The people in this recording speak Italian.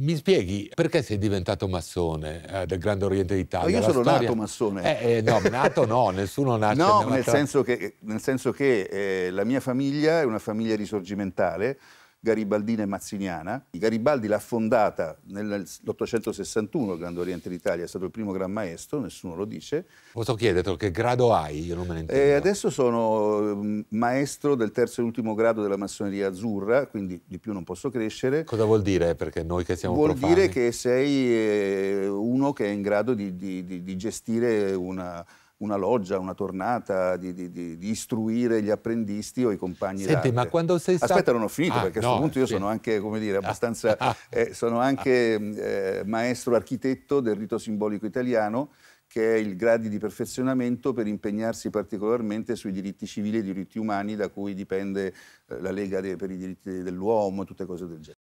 Mi spieghi perché sei diventato massone eh, del Grande Oriente d'Italia? No, io sono storia... nato massone. Eh, eh, no, nato no, nessuno nasce. No, nel, tra... senso che, nel senso che eh, la mia famiglia è una famiglia risorgimentale, garibaldina e mazziniana. Garibaldi l'ha fondata nell'861 al Grande Oriente d'Italia, è stato il primo gran maestro, nessuno lo dice. Posso chiederti che grado hai? Io non me ne intendo. E eh, adesso sono mm, maestro del terzo e ultimo grado della massoneria azzurra, quindi di più non posso crescere. Cosa vuol dire? Perché noi che siamo vuol profani... dire che sei eh, uno che è in grado di, di, di, di gestire una una loggia, una tornata, di, di, di, di, istruire gli apprendisti o i compagni Senti, ma quando sei stato... Aspetta, non ho finito, ah, perché a questo no, punto io sì. sono anche, come dire, ah. abbastanza... eh, sono anche mm, eh, maestro architetto del rito simbolico italiano, che è il grado di perfezionamento per impegnarsi particolarmente sui diritti civili e diritti umani da cui dipende eh, la Lega de, per i diritti dell'uomo e tutte cose del genere.